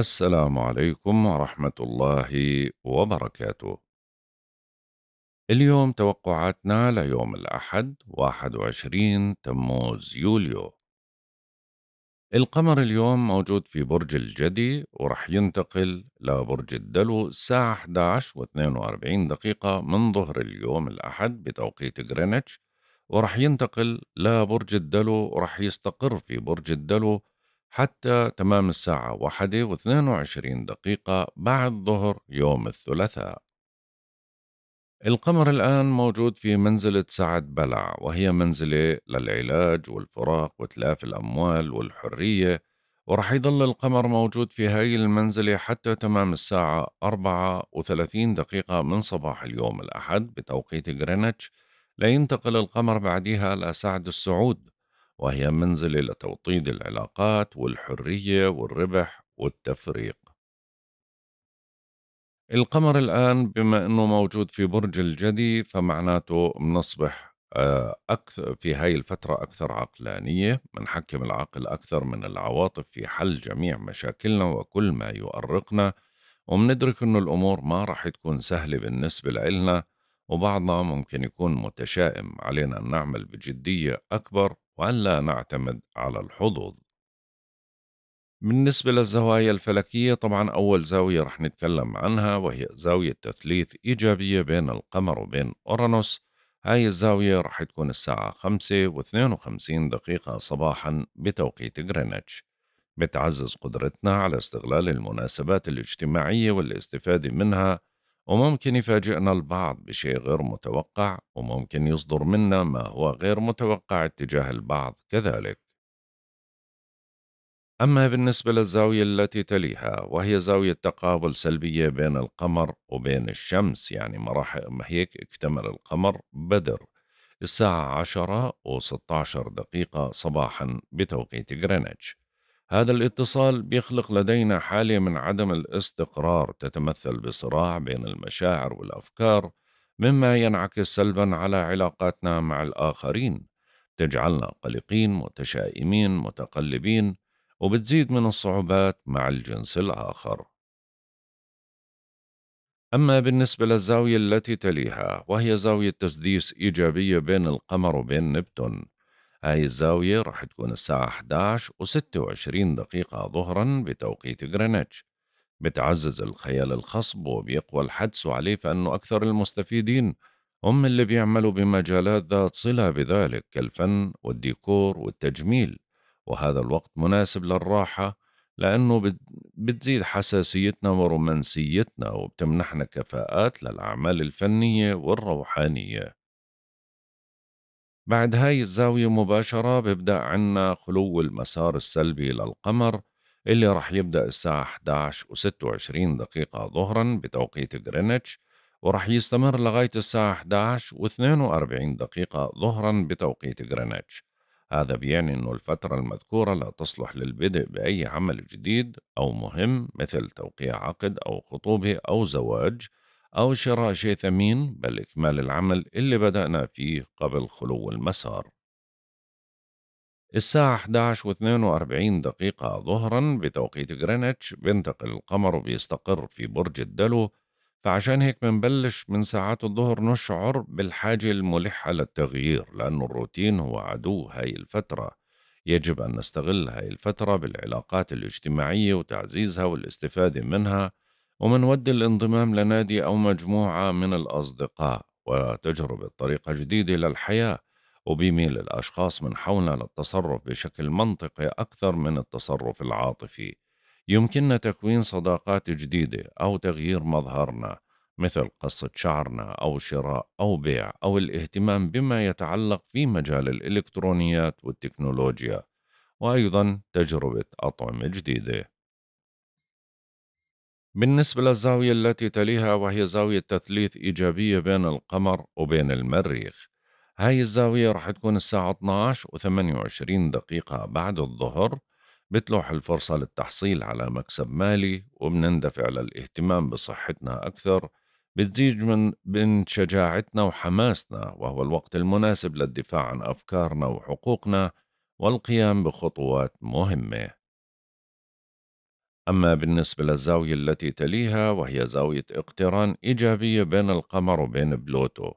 السلام عليكم ورحمة الله وبركاته. اليوم توقعاتنا ليوم الأحد 21 تموز يوليو. القمر اليوم موجود في برج الجدي ورح ينتقل لبرج الدلو الساعة 11 و 42 دقيقة من ظهر اليوم الأحد بتوقيت غرينتش ورح ينتقل لبرج الدلو ورح يستقر في برج الدلو حتى تمام الساعة واحدة واثنين وعشرين دقيقة بعد ظهر يوم الثلاثاء القمر الآن موجود في منزلة سعد بلع وهي منزلة للعلاج والفراق وتلاف الأموال والحرية ورح يضل القمر موجود في هاي المنزلة حتى تمام الساعة وثلاثين دقيقة من صباح اليوم الأحد بتوقيت غرينتش لينتقل القمر بعدها لسعد السعود وهي منزلة لتوطيد العلاقات والحرية والربح والتفريق القمر الآن بما أنه موجود في برج الجدي فمعناته بنصبح أكثر آه، في هاي الفترة أكثر عقلانية حكم العقل أكثر من العواطف في حل جميع مشاكلنا وكل ما يؤرقنا ومندرك أنه الأمور ما راح تكون سهلة بالنسبة لإلنا وبعضنا ممكن يكون متشائم علينا أن نعمل بجدية أكبر وأن لا نعتمد على الحظوظ بالنسبة للزوايا الفلكية طبعا أول زاوية رح نتكلم عنها وهي زاوية تثليث إيجابية بين القمر وبين أورانوس هاي الزاوية رح تكون الساعة 5 و 52 دقيقة صباحا بتوقيت غرينتش بتعزز قدرتنا على استغلال المناسبات الاجتماعية والاستفادة منها وممكن يفاجئنا البعض بشيء غير متوقع وممكن يصدر منا ما هو غير متوقع اتجاه البعض كذلك أما بالنسبة للزاوية التي تليها وهي زاوية تقابل سلبية بين القمر وبين الشمس يعني مراحل هيك اكتمل القمر بدر الساعة 10 و16 دقيقة صباحا بتوقيت غرينتش هذا الاتصال بيخلق لدينا حالة من عدم الاستقرار تتمثل بصراع بين المشاعر والأفكار مما ينعكس سلبا على علاقاتنا مع الآخرين تجعلنا قلقين متشائمين متقلبين وبتزيد من الصعوبات مع الجنس الآخر أما بالنسبة للزاوية التي تليها وهي زاوية تسديس إيجابية بين القمر وبين نبتون هاي الزاوية راح تكون الساعة 11 و26 دقيقة ظهرا بتوقيت غرينتش بتعزز الخيال الخصب وبيقوى الحدس عليه فأنه أكثر المستفيدين هم اللي بيعملوا بمجالات ذات صلة بذلك كالفن والديكور والتجميل وهذا الوقت مناسب للراحة لأنه بتزيد حساسيتنا ورومانسيتنا وبتمنحنا كفاءات للأعمال الفنية والروحانية بعد هاي الزاوية مباشرة ببدأ عنا خلو المسار السلبي للقمر اللي رح يبدأ الساعة 11 و 26 دقيقة ظهرا بتوقيت غرينتش ورح يستمر لغاية الساعة 11 و 42 دقيقة ظهرا بتوقيت غرينتش هذا بيعني أنه الفترة المذكورة لا تصلح للبدء بأي عمل جديد أو مهم مثل توقيع عقد أو خطوبة أو زواج أو شراء شيء ثمين بل إكمال العمل اللي بدأنا فيه قبل خلو المسار الساعة 11 و 42 دقيقة ظهرا بتوقيت غرينتش بينتقل القمر وبيستقر في برج الدلو فعشان هيك بنبلش من ساعات الظهر نشعر بالحاجة الملحة للتغيير لأن الروتين هو عدو هاي الفترة يجب أن نستغل هاي الفترة بالعلاقات الاجتماعية وتعزيزها والاستفادة منها ومن ود الانضمام لنادي أو مجموعة من الأصدقاء وتجربة طريقة جديدة للحياة وبيميل الأشخاص من حولنا للتصرف بشكل منطقي أكثر من التصرف العاطفي يمكننا تكوين صداقات جديدة أو تغيير مظهرنا مثل قصة شعرنا أو شراء أو بيع أو الاهتمام بما يتعلق في مجال الإلكترونيات والتكنولوجيا وأيضا تجربة أطعمة جديدة بالنسبة للزاوية التي تليها وهي زاوية تثليث إيجابية بين القمر وبين المريخ هاي الزاوية رح تكون الساعة 12 و 28 دقيقة بعد الظهر بتلوح الفرصة للتحصيل على مكسب مالي وبنندفع للاهتمام بصحتنا أكثر بتزيد من من شجاعتنا وحماسنا وهو الوقت المناسب للدفاع عن أفكارنا وحقوقنا والقيام بخطوات مهمة أما بالنسبة للزاوية التي تليها وهي زاوية اقتران إيجابية بين القمر وبين بلوتو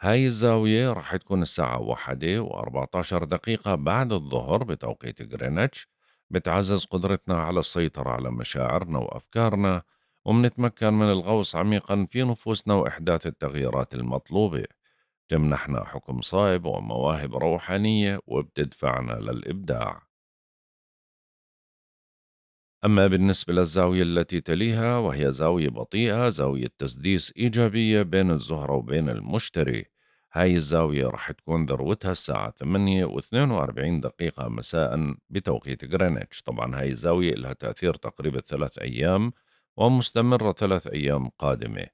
هاي الزاوية راح تكون الساعة واحدة و14 دقيقة بعد الظهر بتوقيت غرينتش بتعزز قدرتنا على السيطرة على مشاعرنا وأفكارنا ومنتمكن من الغوص عميقا في نفوسنا وإحداث التغييرات المطلوبة تمنحنا حكم صائب ومواهب روحانية وبتدفعنا للإبداع أما بالنسبة للزاوية التي تليها وهي زاوية بطيئة زاوية تسديس إيجابية بين الزهرة وبين المشتري هاي الزاوية رح تكون ذروتها الساعة 8 و 42 دقيقة مساء بتوقيت غرينتش طبعا هاي الزاوية لها تأثير تقريبا ثلاث أيام ومستمرة ثلاث أيام قادمة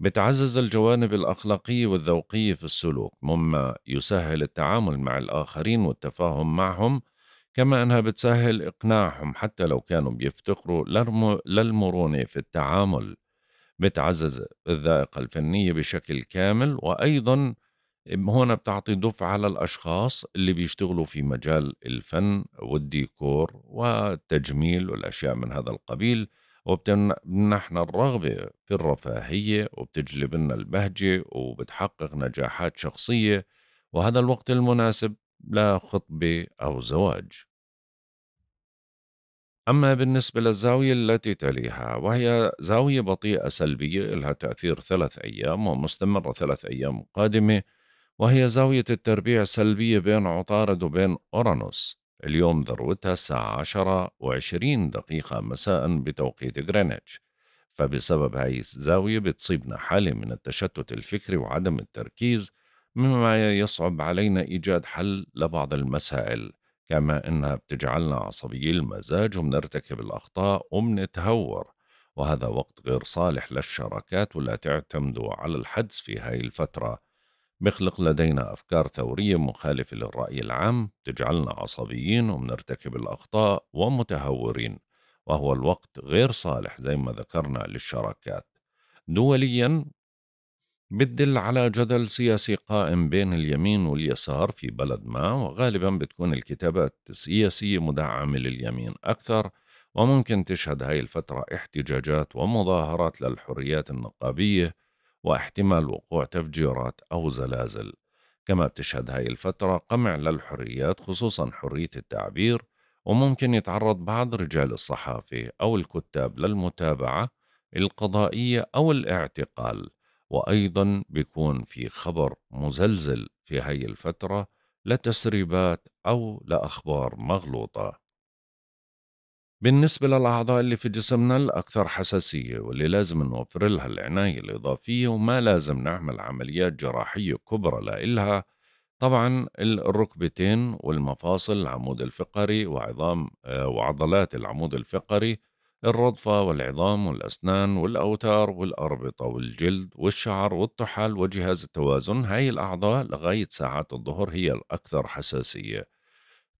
بتعزز الجوانب الأخلاقية والذوقية في السلوك مما يسهل التعامل مع الآخرين والتفاهم معهم كما أنها بتسهل إقناعهم حتى لو كانوا بيفتقروا للمرونة في التعامل بتعزز الذائقة الفنية بشكل كامل وأيضا هنا بتعطي دفعة للأشخاص اللي بيشتغلوا في مجال الفن والديكور والتجميل والأشياء من هذا القبيل وبتمنحنا الرغبة في الرفاهية وبتجلب لنا البهجة وبتحقق نجاحات شخصية وهذا الوقت المناسب لا خطبة أو زواج أما بالنسبة للزاوية التي تليها وهي زاوية بطيئة سلبية لها تأثير ثلاث أيام ومستمرة ثلاث أيام قادمة وهي زاوية التربيع السلبية بين عطارد وبين أورانوس اليوم ذروتها الساعة 10 و20 دقيقة مساء بتوقيت غرينتش فبسبب هاي الزاوية بتصيبنا حالة من التشتت الفكري وعدم التركيز مما يصعب علينا إيجاد حل لبعض المسائل كما إنها بتجعلنا عصبي المزاج وبنرتكب الأخطاء وبنتهور وهذا وقت غير صالح للشراكات ولا تعتمدوا على الحدس في هاي الفترة بخلق لدينا أفكار ثورية مخالفة للرأي العام تجعلنا عصبيين وبنرتكب الأخطاء ومتهورين وهو الوقت غير صالح زي ما ذكرنا للشراكات دوليا بتدل على جدل سياسي قائم بين اليمين واليسار في بلد ما وغالبا بتكون الكتابات السياسية مدعمة لليمين أكثر وممكن تشهد هاي الفترة احتجاجات ومظاهرات للحريات النقابية واحتمال وقوع تفجيرات أو زلازل كما بتشهد هاي الفترة قمع للحريات خصوصا حرية التعبير وممكن يتعرض بعض رجال الصحافة أو الكتاب للمتابعة القضائية أو الاعتقال وأيضا بيكون في خبر مزلزل في هاي الفترة لتسريبات أو لأخبار مغلوطة بالنسبة للأعضاء اللي في جسمنا الأكثر حساسية واللي لازم نوفر لها العناية الإضافية وما لازم نعمل عمليات جراحية كبرى لإلها طبعا الركبتين والمفاصل العمود الفقري وعظام آه، وعضلات العمود الفقري الرضفة والعظام والأسنان والأوتار والأربطة والجلد والشعر والطحال وجهاز التوازن هاي الأعضاء لغاية ساعات الظهر هي الأكثر حساسية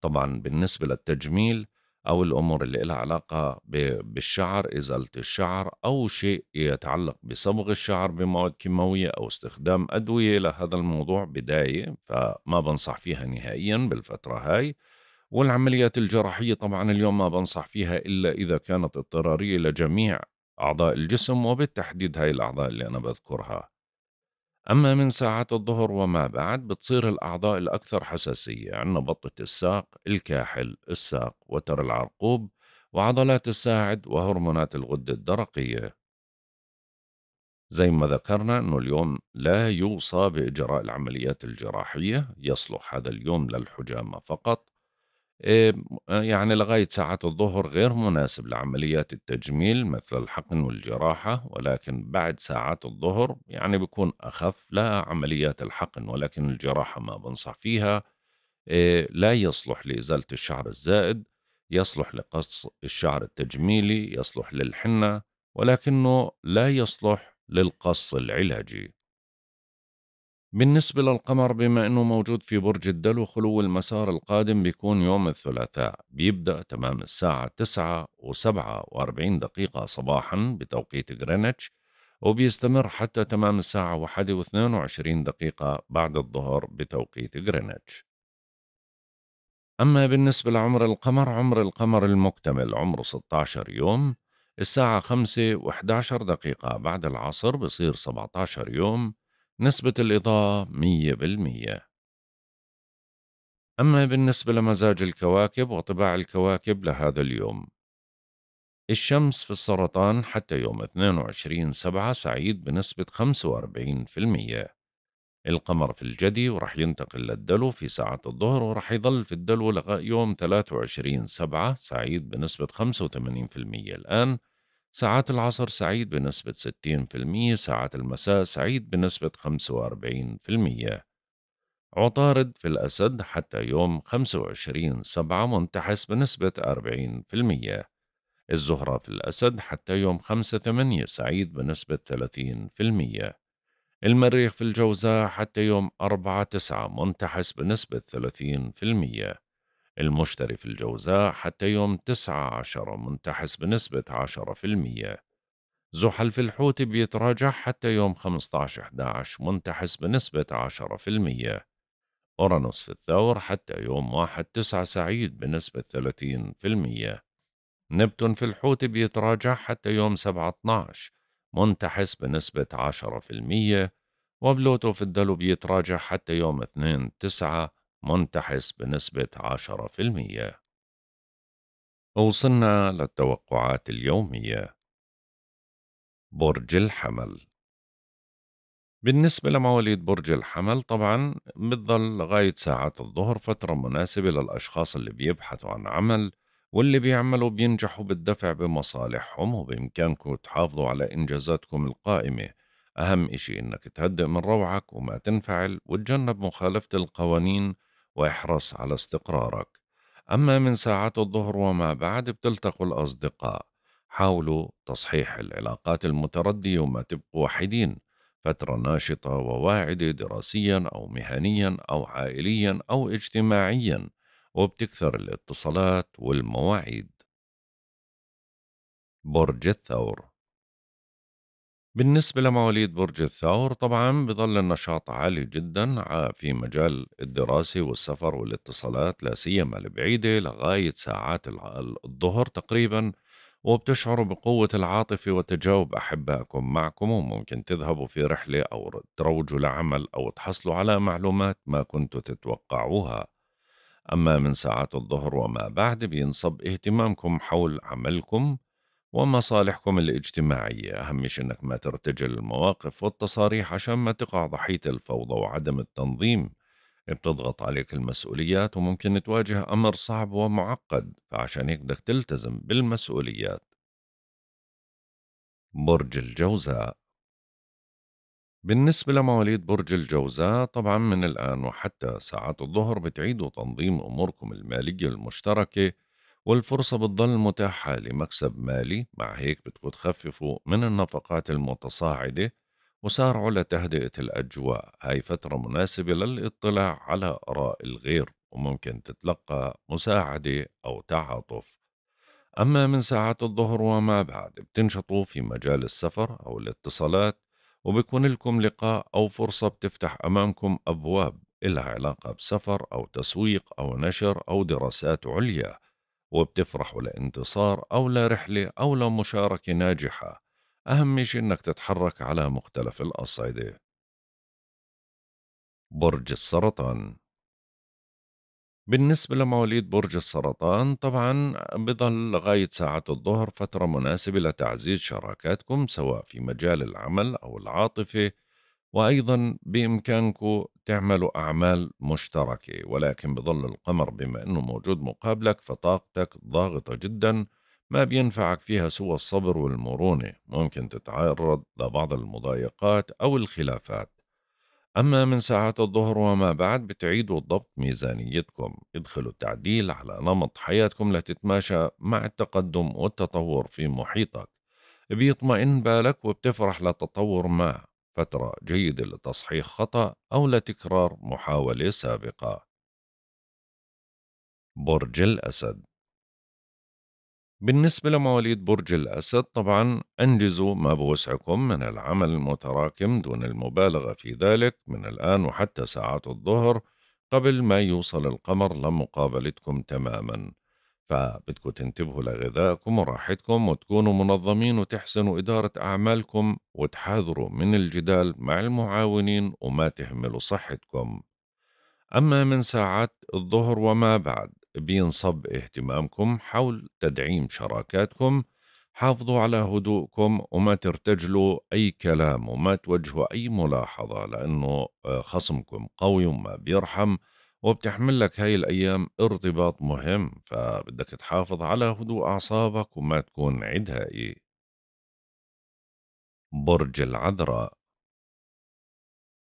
طبعا بالنسبة للتجميل أو الأمور اللي لها علاقة بالشعر إزالة الشعر أو شيء يتعلق بصبغ الشعر بمواد كيماوية أو استخدام أدوية لهذا الموضوع بداية فما بنصح فيها نهائيا بالفترة هاي والعمليات الجراحية طبعا اليوم ما بنصح فيها إلا إذا كانت اضطرارية لجميع أعضاء الجسم وبالتحديد هاي الأعضاء اللي أنا بذكرها أما من ساعات الظهر وما بعد بتصير الأعضاء الأكثر حساسية عندنا يعني بطة الساق الكاحل الساق وتر العرقوب وعضلات الساعد وهرمونات الغدة الدرقية زي ما ذكرنا أنه اليوم لا يوصى بإجراء العمليات الجراحية يصلح هذا اليوم للحجامة فقط إيه، آه، يعني لغاية ساعات الظهر غير مناسب لعمليات التجميل مثل الحقن والجراحة ولكن بعد ساعات الظهر يعني بيكون أخف لا عمليات الحقن ولكن الجراحة ما بنصح فيها إيه، لا يصلح لإزالة الشعر الزائد يصلح لقص الشعر التجميلي يصلح للحنة ولكنه لا يصلح للقص العلاجي بالنسبة للقمر بما أنه موجود في برج الدلو خلو المسار القادم بيكون يوم الثلاثاء بيبدأ تمام الساعة تسعة وسبعة وأربعين دقيقة صباحا بتوقيت غرينتش وبيستمر حتى تمام الساعة واحد واثنين وعشرين دقيقة بعد الظهر بتوقيت غرينتش أما بالنسبة لعمر القمر عمر القمر المكتمل عمره 16 يوم الساعة خمسة وحداشر دقيقة بعد العصر بصير 17 يوم نسبة الإضاءة 100% أما بالنسبة لمزاج الكواكب وطباع الكواكب لهذا اليوم الشمس في السرطان حتى يوم 22 سبعة سعيد بنسبة 45% القمر في الجدي ورح ينتقل للدلو في ساعة الظهر ورح يظل في الدلو لغاية يوم 23 سبعة سعيد بنسبة 85% الآن ساعات العصر سعيد بنسبة 60% ساعات المساء سعيد بنسبة 45% عطارد في الأسد حتى يوم 25 سبعة منتحس بنسبة 40% الزهرة في الأسد حتى يوم 5 8 سعيد بنسبة 30% المريخ في الجوزاء حتى يوم 4 9 منتحس بنسبة 30% المشتري في الجوزاء حتى يوم 19 منتحس بنسبة 10% زحل في الحوت بيتراجع حتى يوم 15/11 منتحس بنسبة 10% أورانوس في الثور حتى يوم 1/9 سعيد بنسبة 30% نبتون في الحوت بيتراجع حتى يوم سبعة 12 منتحس بنسبة 10% وبلوتو في الدلو بيتراجع حتى يوم 2/9 منتحس بنسبة 10% وصلنا للتوقعات اليومية برج الحمل بالنسبة لمواليد برج الحمل طبعا بتظل لغاية ساعات الظهر فترة مناسبة للأشخاص اللي بيبحثوا عن عمل واللي بيعملوا بينجحوا بالدفع بمصالحهم وبإمكانكم تحافظوا على إنجازاتكم القائمة أهم إشي إنك تهدئ من روعك وما تنفعل وتجنب مخالفة القوانين واحرص على استقرارك أما من ساعات الظهر وما بعد بتلتقوا الأصدقاء حاولوا تصحيح العلاقات المتردية وما تبقوا وحيدين فترة ناشطة وواعدة دراسيا أو مهنيا أو عائليا أو اجتماعيا وبتكثر الاتصالات والمواعيد برج الثور بالنسبة لمواليد برج الثور طبعا بظل النشاط عالي جدا في مجال الدراسة والسفر والاتصالات لا سيما البعيدة لغاية ساعات الظهر تقريبا وبتشعروا بقوة العاطفة وتجاوب أحبائكم معكم وممكن تذهبوا في رحلة أو تروجوا لعمل أو تحصلوا على معلومات ما كنتوا تتوقعوها أما من ساعات الظهر وما بعد بينصب اهتمامكم حول عملكم ومصالحكم الاجتماعية أهم شيء إنك ما ترتجل المواقف والتصاريح عشان ما تقع ضحية الفوضى وعدم التنظيم بتضغط عليك المسؤوليات وممكن تواجه أمر صعب ومعقد فعشان هيك بدك تلتزم بالمسؤوليات برج الجوزاء بالنسبة لمواليد برج الجوزاء طبعا من الآن وحتى ساعات الظهر بتعيدوا تنظيم أموركم المالية المشتركة والفرصة بتضل متاحة لمكسب مالي مع هيك بتكون تخففوا من النفقات المتصاعدة وسارعوا لتهدئة الأجواء هاي فترة مناسبة للاطلاع على آراء الغير وممكن تتلقى مساعدة أو تعاطف أما من ساعات الظهر وما بعد بتنشطوا في مجال السفر أو الاتصالات وبكون لكم لقاء أو فرصة بتفتح أمامكم أبواب إلها علاقة بسفر أو تسويق أو نشر أو دراسات عليا وبتفرحوا لانتصار أو لرحلة أو لمشاركة ناجحة أهم شيء إنك تتحرك على مختلف الأصعدة برج السرطان بالنسبة لمواليد برج السرطان طبعا بظل لغاية ساعة الظهر فترة مناسبة لتعزيز شراكاتكم سواء في مجال العمل أو العاطفة وأيضا بإمكانكم تعملوا أعمال مشتركة ولكن بظل القمر بما أنه موجود مقابلك فطاقتك ضاغطة جدا ما بينفعك فيها سوى الصبر والمرونة ممكن تتعرض لبعض المضايقات أو الخلافات أما من ساعات الظهر وما بعد بتعيدوا ضبط ميزانيتكم ادخلوا التعديل على نمط حياتكم لتتماشى مع التقدم والتطور في محيطك بيطمئن بالك وبتفرح لتطور ما فترة جيدة لتصحيح خطأ أو لتكرار محاولة سابقة. برج الأسد بالنسبة لمواليد برج الأسد طبعا أنجزوا ما بوسعكم من العمل المتراكم دون المبالغة في ذلك من الآن وحتى ساعات الظهر قبل ما يوصل القمر لمقابلتكم تماما فبدكم تنتبهوا لغذائكم وراحتكم وتكونوا منظمين وتحسنوا إدارة أعمالكم وتحاذروا من الجدال مع المعاونين وما تهملوا صحتكم أما من ساعات الظهر وما بعد بينصب اهتمامكم حول تدعيم شراكاتكم حافظوا على هدوءكم وما ترتجلوا أي كلام وما توجهوا أي ملاحظة لأنه آه، خصمكم قوي وما بيرحم وبتحمل لك هاي الأيام ارتباط مهم فبدك تحافظ على هدوء أعصابك وما تكون عدهائي برج العذراء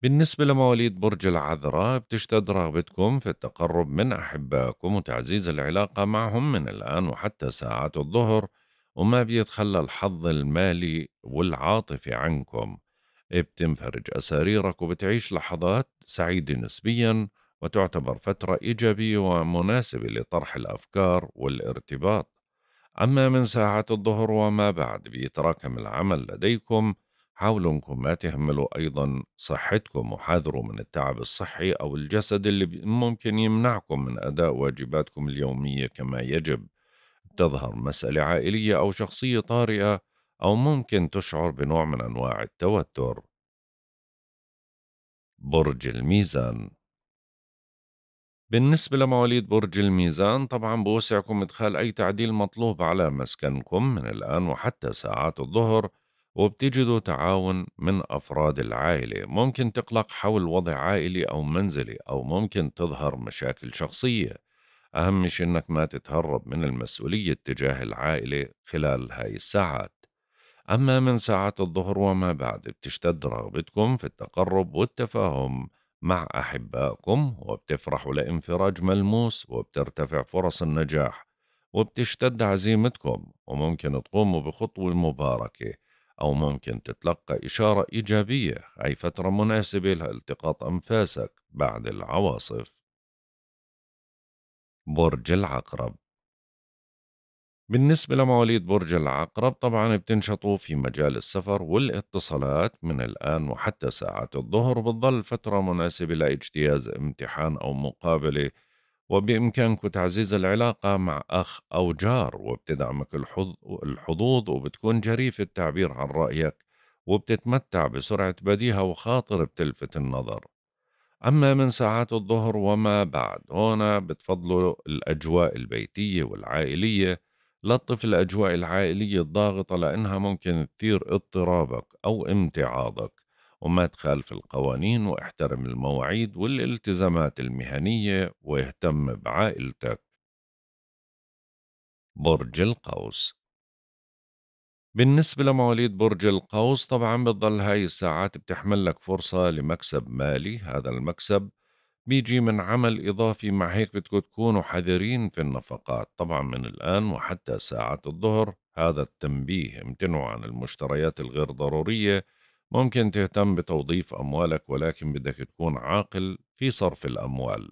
بالنسبة لمواليد برج العذراء بتشتد رغبتكم في التقرب من أحبائكم وتعزيز العلاقة معهم من الآن وحتى ساعات الظهر وما بيتخلى الحظ المالي والعاطفي عنكم بتنفرج أساريرك وبتعيش لحظات سعيدة نسبياً وتعتبر فترة إيجابية ومناسبة لطرح الأفكار والارتباط أما من ساعة الظهر وما بعد بيتراكم العمل لديكم حاولوا أنكم ما تهملوا أيضا صحتكم وحاذروا من التعب الصحي أو الجسد اللي ممكن يمنعكم من أداء واجباتكم اليومية كما يجب تظهر مسألة عائلية أو شخصية طارئة أو ممكن تشعر بنوع من أنواع التوتر برج الميزان بالنسبة لمواليد برج الميزان طبعا بوسعكم إدخال أي تعديل مطلوب على مسكنكم من الآن وحتى ساعات الظهر وبتجدوا تعاون من أفراد العائلة ممكن تقلق حول وضع عائلي أو منزلي أو ممكن تظهر مشاكل شخصية أهم شيء أنك ما تتهرب من المسؤولية تجاه العائلة خلال هاي الساعات أما من ساعات الظهر وما بعد بتشتد رغبتكم في التقرب والتفاهم مع أحبائكم وبتفرحوا لانفراج ملموس وبترتفع فرص النجاح وبتشتد عزيمتكم وممكن تقوموا بخطوة مباركة أو ممكن تتلقى إشارة إيجابية أي فترة مناسبة لالتقاط أنفاسك بعد العواصف برج العقرب بالنسبة لمواليد برج العقرب طبعا بتنشطوا في مجال السفر والاتصالات من الآن وحتى ساعات الظهر وبتظل فترة مناسبة لاجتياز امتحان أو مقابلة وبإمكانكم تعزيز العلاقة مع أخ أو جار وبتدعمك الحظوظ وبتكون جريف التعبير عن رأيك وبتتمتع بسرعة بديهة وخاطر بتلفت النظر أما من ساعات الظهر وما بعد هنا بتفضلوا الأجواء البيتية والعائلية لطف الأجواء العائلية الضاغطة لأنها ممكن تثير اضطرابك أو امتعاضك وما تخالف القوانين واحترم المواعيد والالتزامات المهنية واهتم بعائلتك برج القوس بالنسبة لمواليد برج القوس طبعا بتضل هاي الساعات بتحمل لك فرصة لمكسب مالي هذا المكسب بيجي من عمل إضافي مع هيك بدكم تكونوا حذرين في النفقات طبعا من الآن وحتى ساعة الظهر هذا التنبيه امتنعوا عن المشتريات الغير ضرورية ممكن تهتم بتوظيف أموالك ولكن بدك تكون عاقل في صرف الأموال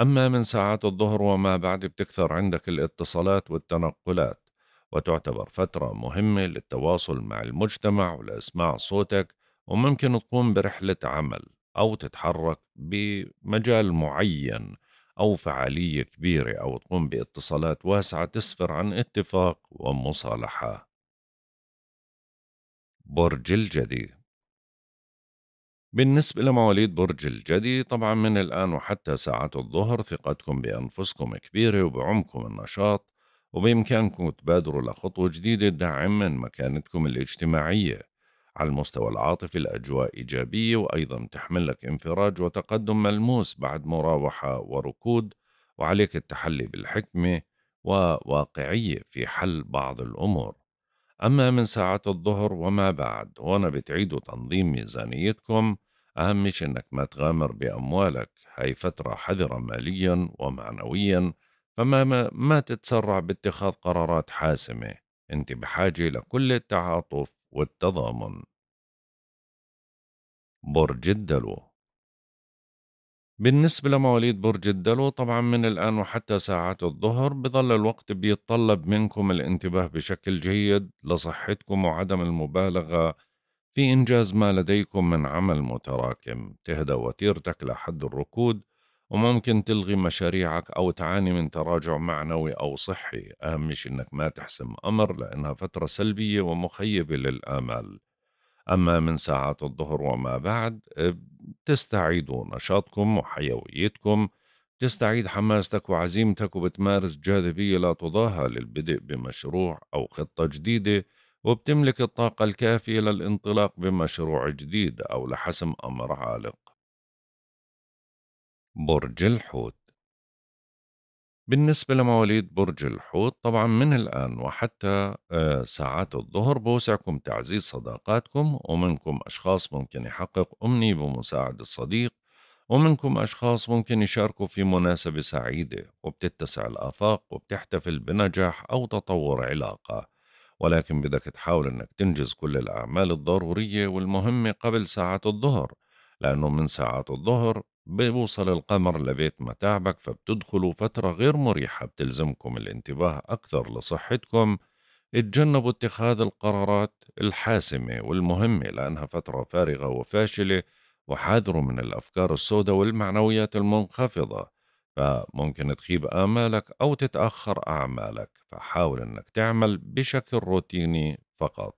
أما من ساعات الظهر وما بعد بتكثر عندك الاتصالات والتنقلات وتعتبر فترة مهمة للتواصل مع المجتمع ولإسماع صوتك وممكن تقوم برحلة عمل أو تتحرك بمجال معين أو فعالية كبيرة أو تقوم باتصالات واسعة تسفر عن اتفاق ومصالحة برج الجدي بالنسبة لمواليد برج الجدي طبعا من الآن وحتى ساعات الظهر ثقتكم بأنفسكم كبيرة وبعمكم النشاط وبإمكانكم تبادروا لخطوة جديدة تدعم من مكانتكم الاجتماعية على المستوى العاطفي الأجواء إيجابية وأيضا تحمل لك انفراج وتقدم ملموس بعد مراوحة وركود وعليك التحلي بالحكمة وواقعية في حل بعض الأمور أما من ساعة الظهر وما بعد وأنا بتعيدوا تنظيم ميزانيتكم أهم شيء أنك ما تغامر بأموالك هاي فترة حذرة ماليا ومعنويا فما ما, ما تتسرع باتخاذ قرارات حاسمة أنت بحاجة لكل التعاطف والتضامن برج الدلو بالنسبة لمواليد برج الدلو طبعا من الآن وحتى ساعات الظهر بظل الوقت بيتطلب منكم الانتباه بشكل جيد لصحتكم وعدم المبالغة في إنجاز ما لديكم من عمل متراكم تهدى وتيرتك لحد الركود وممكن تلغي مشاريعك أو تعاني من تراجع معنوي أو صحي أهم شيء أنك ما تحسم أمر لأنها فترة سلبية ومخيبة للآمال أما من ساعات الظهر وما بعد آه، بتستعيدوا نشاطكم وحيويتكم بتستعيد حماستك وعزيمتك وبتمارس جاذبية لا تضاهى للبدء بمشروع أو خطة جديدة وبتملك الطاقة الكافية للانطلاق بمشروع جديد أو لحسم أمر عالق برج الحوت بالنسبة لمواليد برج الحوت طبعا من الآن وحتى آه، ساعات الظهر بوسعكم تعزيز صداقاتكم ومنكم أشخاص ممكن يحقق أمني بمساعدة صديق ومنكم أشخاص ممكن يشاركوا في مناسبة سعيدة وبتتسع الآفاق وبتحتفل بنجاح أو تطور علاقة ولكن بدك تحاول أنك تنجز كل الأعمال الضرورية والمهمة قبل ساعات الظهر لأنه من ساعات الظهر بيوصل القمر لبيت متاعبك فبتدخلوا فترة غير مريحة بتلزمكم الانتباه أكثر لصحتكم اتجنبوا اتخاذ القرارات الحاسمة والمهمة لأنها فترة فارغة وفاشلة وحاذروا من الأفكار السوداء والمعنويات المنخفضة فممكن تخيب آمالك أو تتأخر أعمالك فحاول أنك تعمل بشكل روتيني فقط